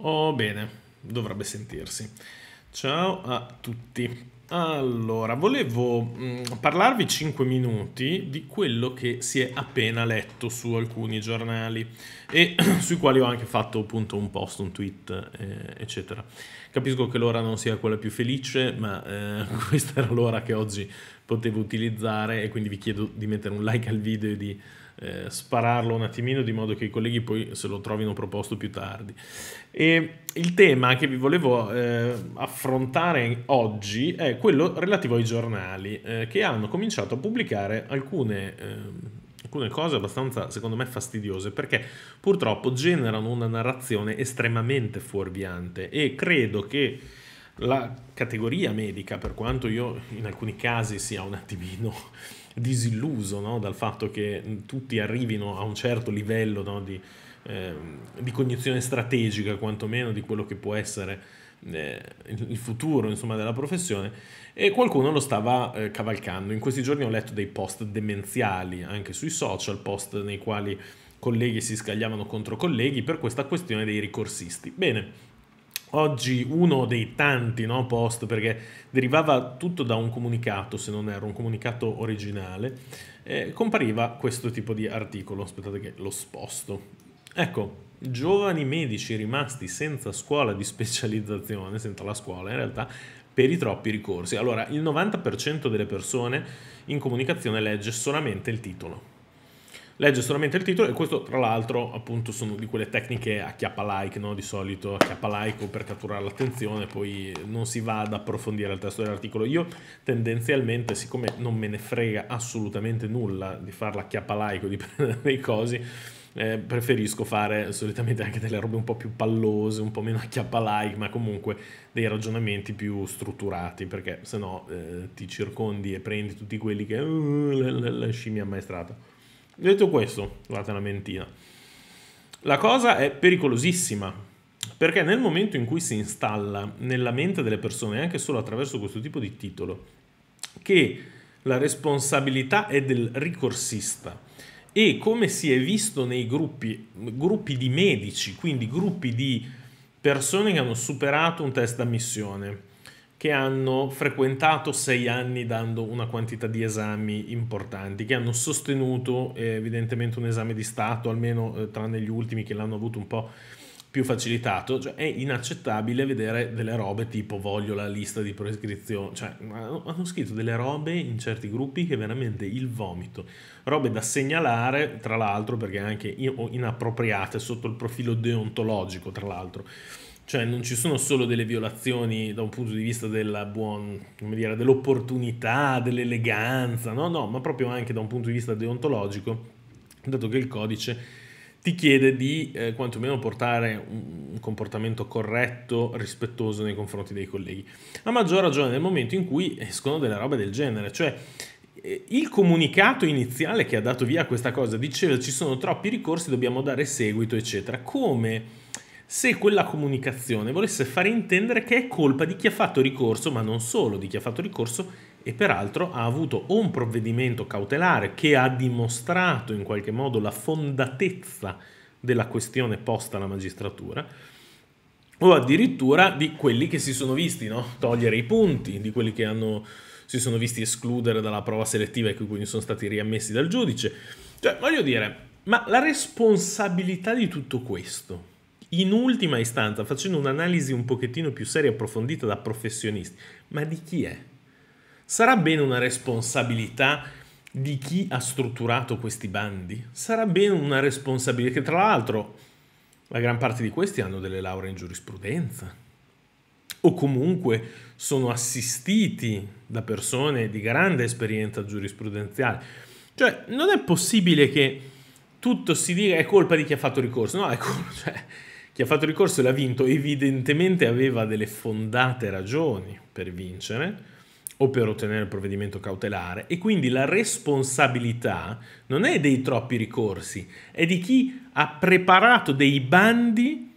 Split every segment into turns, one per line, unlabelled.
Oh bene, dovrebbe sentirsi. Ciao a tutti. Allora, volevo mh, mm, parlarvi 5 minuti di quello che si è appena letto su alcuni giornali e sui quali ho anche fatto appunto un post, un tweet, eh, eccetera. Capisco che l'ora non sia quella più felice, ma eh, questa era l'ora che oggi potevo utilizzare e quindi vi chiedo di mettere un like al video e di eh, spararlo un attimino di modo che i colleghi poi se lo trovino proposto più tardi. E il tema che vi volevo eh, affrontare oggi è quello relativo ai giornali eh, che hanno cominciato a pubblicare alcune, ehm, alcune cose abbastanza, secondo me, fastidiose perché purtroppo generano una narrazione estremamente fuorviante e credo che la categoria medica, per quanto io in alcuni casi sia un attimino
disilluso
no? dal fatto che mm, tutti arrivino a un certo livello no? di, eh, di, cognizione strategica, quantomeno di quello che può essere eh, il futuro insomma, della professione, e qualcuno lo stava eh, cavalcando. In questi giorni ho letto dei post demenziali anche sui social, post nei quali colleghi si scagliavano contro colleghi per questa questione dei ricorsisti. Bene oggi uno dei tanti no, post, perché derivava tutto da un comunicato, se non erro, un comunicato originale, eh, compariva questo tipo di articolo. Aspettate che lo sposto. Ecco, giovani medici rimasti senza scuola di specializzazione, senza la scuola in realtà, per i troppi ricorsi. Allora, il 90% delle persone in comunicazione legge solamente il titolo legge solamente il titolo e questo tra l'altro appunto sono di quelle tecniche a chiappa like no? di solito a chiappa like per catturare l'attenzione poi non si va ad approfondire il testo dell'articolo io tendenzialmente siccome non me ne frega assolutamente nulla di farla a chiappa like o di prendere dei cosi eh, preferisco fare solitamente anche delle robe un po' più pallose, un po' meno acchiappa like, ma comunque dei ragionamenti più strutturati, perché se no eh, ti circondi e prendi tutti quelli che uh, la, la, la scimmia ammaestrata. Detto questo, guardate la mentina, la cosa è pericolosissima perché nel momento in cui si installa nella mente delle persone, anche solo attraverso questo tipo di titolo, che la responsabilità è del ricorsista e come si è visto nei gruppi, gruppi di medici, quindi gruppi di persone che hanno superato un test d'ammissione, che hanno frequentato sei anni dando una quantità di esami importanti, che hanno sostenuto eh, evidentemente un esame di Stato, almeno eh, tranne gli ultimi che l'hanno avuto un po' più facilitato. Cioè, è inaccettabile vedere delle robe tipo voglio la lista di prescrizione, cioè hanno scritto delle robe in certi gruppi che veramente il vomito, robe da segnalare tra l'altro perché anche inappropriate sotto il profilo deontologico tra l'altro. Cioè non ci sono solo delle violazioni da un punto di vista buon, dire, dell'opportunità, dell'eleganza, no, no, ma proprio anche da un punto di vista deontologico, dato che il codice ti chiede di eh, quantomeno portare un comportamento corretto, rispettoso nei confronti dei colleghi. A maggior ragione nel momento in cui escono delle robe del genere, cioè eh, il comunicato iniziale che ha dato via questa cosa diceva ci sono troppi ricorsi, dobbiamo dare seguito, eccetera. Come se quella comunicazione volesse far intendere che è colpa di chi ha fatto ricorso, ma non solo di chi ha fatto ricorso, e peraltro ha avuto o un provvedimento cautelare che ha dimostrato in qualche modo la fondatezza della questione posta alla magistratura, o addirittura di quelli che si sono visti no? togliere i punti, di quelli che hanno, si sono visti escludere dalla prova selettiva e che quindi sono stati riammessi dal giudice. Cioè, voglio dire, ma la responsabilità di tutto questo in ultima istanza, facendo un'analisi un pochettino più seria e approfondita da professionisti, ma di chi è? Sarà bene una responsabilità di chi ha strutturato questi bandi? Sarà bene una responsabilità che tra l'altro la gran parte di questi hanno delle lauree in giurisprudenza o comunque sono assistiti da persone di grande esperienza giurisprudenziale. Cioè, non è possibile che tutto si dica è colpa di chi ha fatto ricorso, no, è colpa, cioè, chi ha fatto ricorso e l'ha vinto evidentemente aveva delle fondate ragioni per vincere o per ottenere il provvedimento cautelare e quindi la responsabilità non è dei troppi ricorsi, è di chi ha preparato dei bandi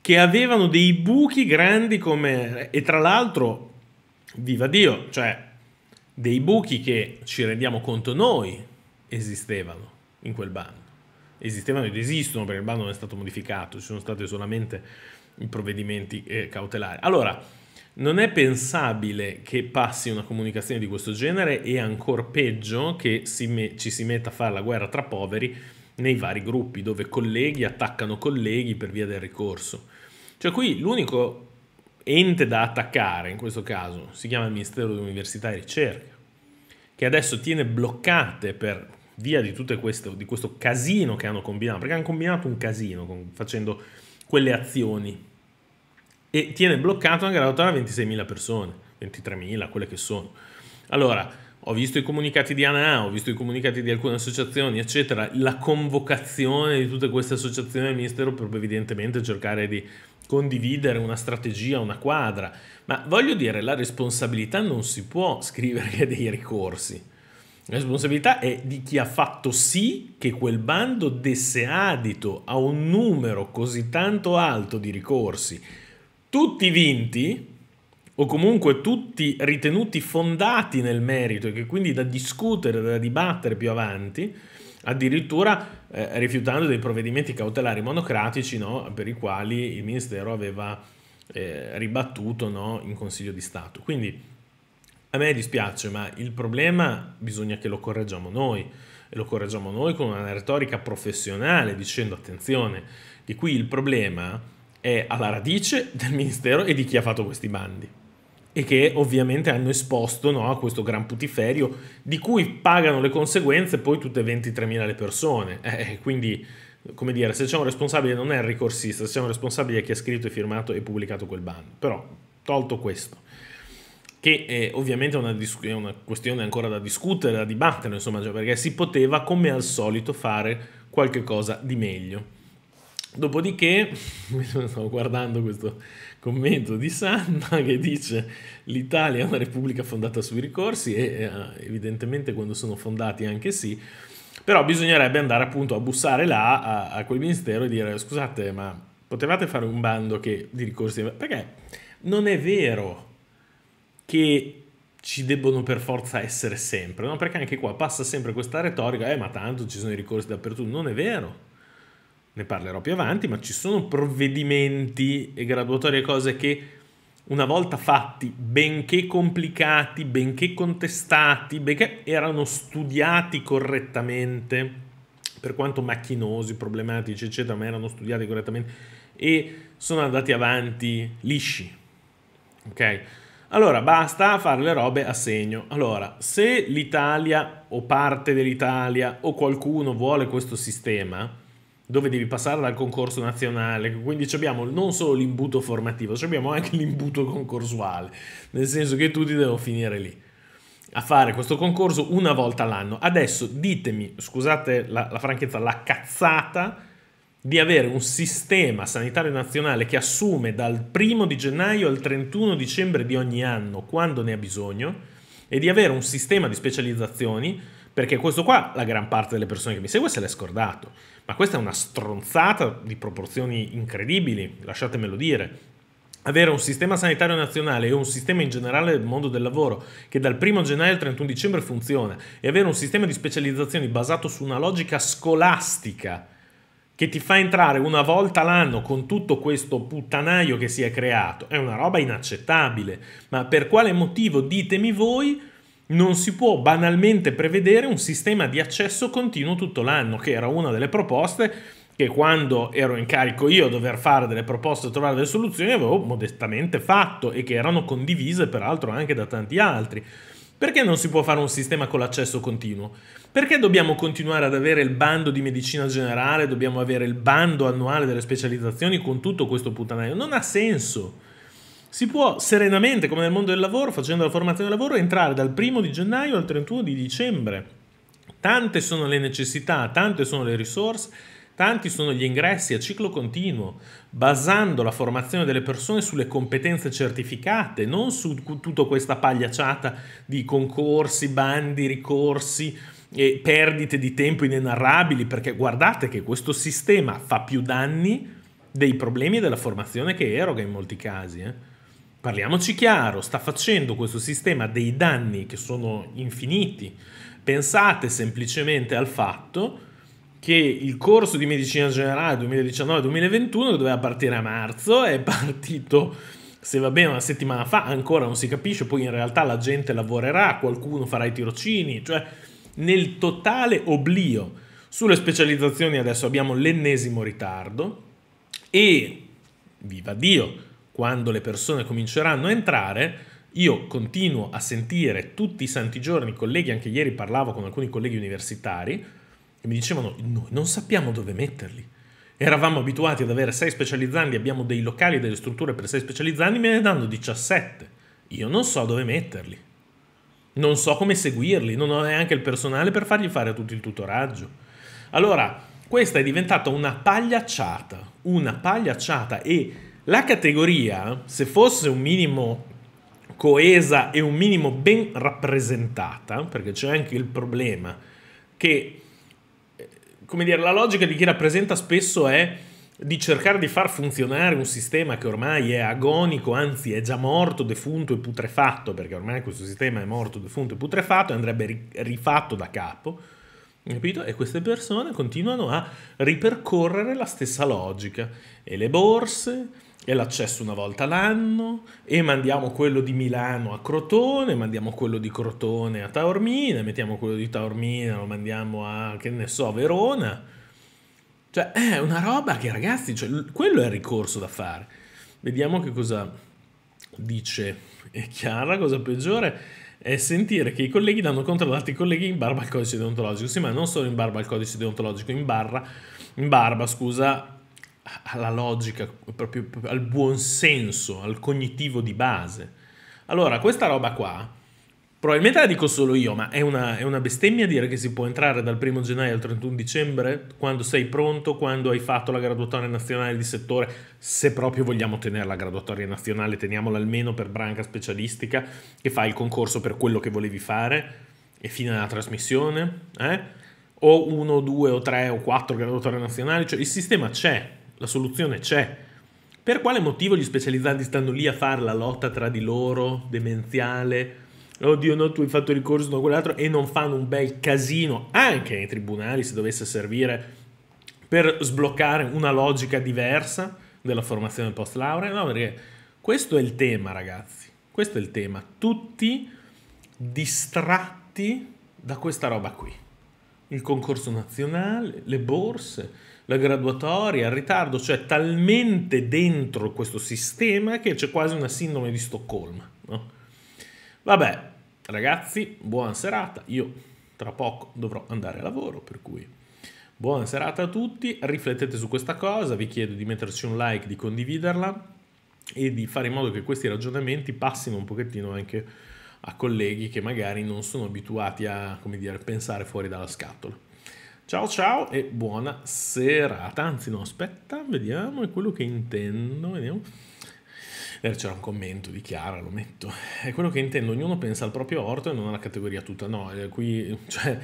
che avevano dei buchi grandi come e tra l'altro viva Dio, cioè dei buchi che ci rendiamo conto noi esistevano in quel bando esistevano ed esistono perché il bando non è stato modificato, ci sono stati solamente i provvedimenti eh, cautelari. Allora, non è pensabile che passi una comunicazione di questo genere e ancor peggio che si ci si metta a fare la guerra tra poveri nei vari gruppi dove colleghi attaccano colleghi per via del ricorso. Cioè qui l'unico ente da attaccare in questo caso si chiama il Ministero dell'Università e Ricerca, che adesso tiene bloccate per via di tutto questo, di questo casino che hanno combinato, perché hanno combinato un casino con, facendo quelle azioni e tiene bloccato anche la rotta 26.000 persone, 23.000, quelle che sono. Allora, ho visto i comunicati di ANA, ho visto i comunicati di alcune associazioni, eccetera, la convocazione di tutte queste associazioni del Ministero per evidentemente cercare di condividere una strategia, una quadra, ma voglio dire, la responsabilità non si può scrivere che dei ricorsi la responsabilità è di chi ha fatto sì che quel bando desse adito a un numero così tanto alto di ricorsi, tutti vinti o comunque tutti ritenuti fondati nel merito e che quindi da discutere, da dibattere più avanti, addirittura eh, rifiutando dei provvedimenti cautelari monocratici no, per i quali il Ministero aveva eh, ribattuto no, in Consiglio di Stato. Quindi a me dispiace, ma il problema bisogna che lo correggiamo noi. E lo correggiamo noi con una retorica professionale, dicendo attenzione, che qui il problema è alla radice del Ministero e di chi ha fatto questi bandi. E che ovviamente hanno esposto no, a questo gran putiferio di cui pagano le conseguenze poi tutte 23.000 le persone. Eh, eh, quindi, come dire, se c'è un responsabile non è il ricorsista, se c'è un responsabile che ha scritto e firmato e pubblicato quel bando. Però, tolto questo, che è eh, ovviamente è una, è una, questione ancora da discutere, da dibattere, insomma, cioè perché si poteva come al solito fare qualche cosa di meglio. Dopodiché, stavo guardando questo commento di Sanna che dice l'Italia è una repubblica fondata sui ricorsi e eh, evidentemente quando sono fondati anche sì, però bisognerebbe andare appunto a bussare là a, a quel ministero e dire scusate ma potevate fare un bando che, di ricorsi perché non è vero che ci debbono per forza essere sempre, no? perché anche qua passa sempre questa retorica, eh ma tanto ci sono i ricorsi dappertutto, non è vero, ne parlerò più avanti, ma ci sono provvedimenti e graduatorie cose che una volta fatti, benché complicati, benché contestati, benché erano studiati correttamente, per quanto macchinosi, problematici, eccetera, ma erano studiati correttamente e sono andati avanti lisci. Ok? Allora, basta fare le robe a segno. Allora, se l'Italia o parte dell'Italia o qualcuno vuole questo sistema, dove devi passare dal concorso nazionale, quindi abbiamo non solo l'imbuto formativo, abbiamo anche l'imbuto concorsuale, nel senso che tutti devono finire lì a fare questo concorso una volta all'anno. Adesso ditemi, scusate la, la franchezza, la cazzata di avere un sistema sanitario nazionale che assume dal 1 di gennaio al 31 dicembre di ogni anno quando ne ha bisogno e di avere un sistema di specializzazioni perché questo qua la gran parte delle persone che mi segue se l'è scordato, ma questa è una stronzata di proporzioni incredibili, lasciatemelo dire. Avere un sistema sanitario nazionale e un sistema in generale del mondo del lavoro che dal 1 gennaio al 31 dicembre funziona e avere un sistema di specializzazioni basato su una logica scolastica che ti fa entrare una volta l'anno con tutto questo puttanaio che si è creato, è una roba inaccettabile. Ma per quale motivo, ditemi voi, non si può banalmente prevedere un sistema di accesso continuo tutto l'anno, che era una delle proposte che quando ero in carico io a dover fare delle proposte e trovare delle soluzioni avevo modestamente fatto e che erano condivise peraltro anche da tanti altri. Perché non si può fare un sistema con l'accesso continuo? Perché dobbiamo continuare ad avere il bando di medicina generale, dobbiamo avere il bando annuale delle specializzazioni con tutto questo puttanaio? Non ha senso. Si può serenamente, come nel mondo del lavoro, facendo la formazione del lavoro, entrare dal primo di gennaio al 31 di dicembre. Tante sono le necessità, tante sono le risorse Tanti sono gli ingressi a ciclo continuo, basando la formazione delle persone sulle competenze certificate, non su tutta questa pagliacciata di concorsi, bandi, ricorsi e perdite di tempo inenarrabili, perché guardate che questo sistema fa più danni dei problemi della formazione che eroga in molti casi. Eh. Parliamoci chiaro, sta facendo questo sistema dei danni che sono infiniti. Pensate semplicemente al fatto che il corso di medicina generale 2019-2021 doveva partire a marzo, è partito se va bene una settimana fa, ancora non si capisce, poi in realtà la gente lavorerà, qualcuno farà i tirocini, cioè nel totale oblio. Sulle specializzazioni adesso abbiamo l'ennesimo ritardo e, viva Dio, quando le persone cominceranno a entrare, io continuo a sentire tutti i santi giorni colleghi, anche ieri parlavo con alcuni colleghi universitari, e mi dicevano noi non sappiamo dove metterli. Eravamo abituati ad avere 6 specializzanti, abbiamo dei locali e delle strutture per 6 specializzanti, me ne danno 17. Io non so dove metterli. Non so come seguirli, non ho neanche il personale per fargli fare tutto il tutoraggio. Allora, questa è diventata una pagliacciata, una pagliacciata e la categoria, se fosse un minimo coesa e un minimo ben rappresentata, perché c'è anche il problema che come dire, la logica di chi rappresenta spesso è di cercare di far funzionare un sistema che ormai è agonico, anzi è già morto, defunto e putrefatto, perché ormai questo sistema è morto, defunto e putrefatto e andrebbe rifatto da capo. Capito? E queste persone continuano a ripercorrere la stessa logica. E le borse, e l'accesso una volta l'anno e mandiamo quello di Milano a Crotone, mandiamo quello di Crotone a Taormina, mettiamo quello di Taormina, lo mandiamo a, che ne so, Verona. Cioè, è una roba che ragazzi, cioè, quello è il ricorso da fare. Vediamo che cosa dice Chiara, cosa peggiore è sentire che i colleghi danno ad altri colleghi in barba al codice deontologico. Sì, ma non solo in barba al codice deontologico, in barra, in barba, scusa, alla logica, proprio al buon senso, al cognitivo di base. Allora, questa roba qua, probabilmente la dico solo io, ma è una, è una bestemmia dire che si può entrare dal 1 gennaio al 31 dicembre, quando sei pronto, quando hai fatto la graduatoria nazionale di settore, se proprio vogliamo tenere la graduatoria nazionale, teniamola almeno per branca specialistica, che fa il concorso per quello che volevi fare, e fine della trasmissione, eh? o uno, due, o tre, o quattro graduatorie nazionali, cioè il sistema c'è, la soluzione c'è. Per quale motivo gli specializzanti stanno lì a fare la lotta tra di loro, demenziale? Oddio, no, tu hai fatto ricorso, no, quell'altro, e non fanno un bel casino anche nei tribunali se dovesse servire per sbloccare una logica diversa della formazione post laurea? No, perché questo è il tema, ragazzi. Questo è il tema. Tutti distratti da questa roba qui il concorso nazionale, le borse, la graduatoria, il ritardo, cioè talmente dentro questo sistema che c'è quasi una sindrome di Stoccolma. No? Vabbè, ragazzi, buona serata. Io tra poco dovrò andare a lavoro, per cui buona serata a tutti. Riflettete su questa cosa, vi chiedo di metterci un like, di condividerla e di fare in modo che questi ragionamenti passino un pochettino anche a colleghi che magari non sono abituati a dire, pensare fuori dalla scatola. Ciao ciao e buona serata. Anzi no, aspetta, vediamo, è quello che intendo, vediamo. Eh, c'era un commento di Chiara, lo metto. È quello che intendo, ognuno pensa al proprio orto e non alla categoria tutta. No, eh, qui, cioè,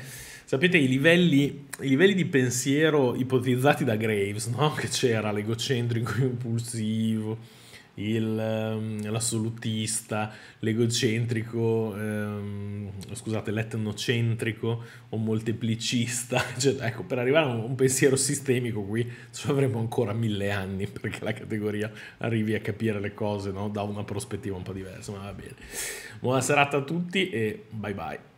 sapete i livelli, i livelli, di pensiero ipotizzati da Graves, no? Che c'era l'egocentrico impulsivo il, ehm, l'assolutista, l'egocentrico, ehm, scusate, l'etnocentrico o molteplicista. Cioè, ecco, per arrivare a un, un pensiero sistemico qui ci avremo ancora mille anni perché la categoria arrivi a capire le cose no? da una prospettiva un po' diversa, ma va bene. Buona serata a tutti e bye bye.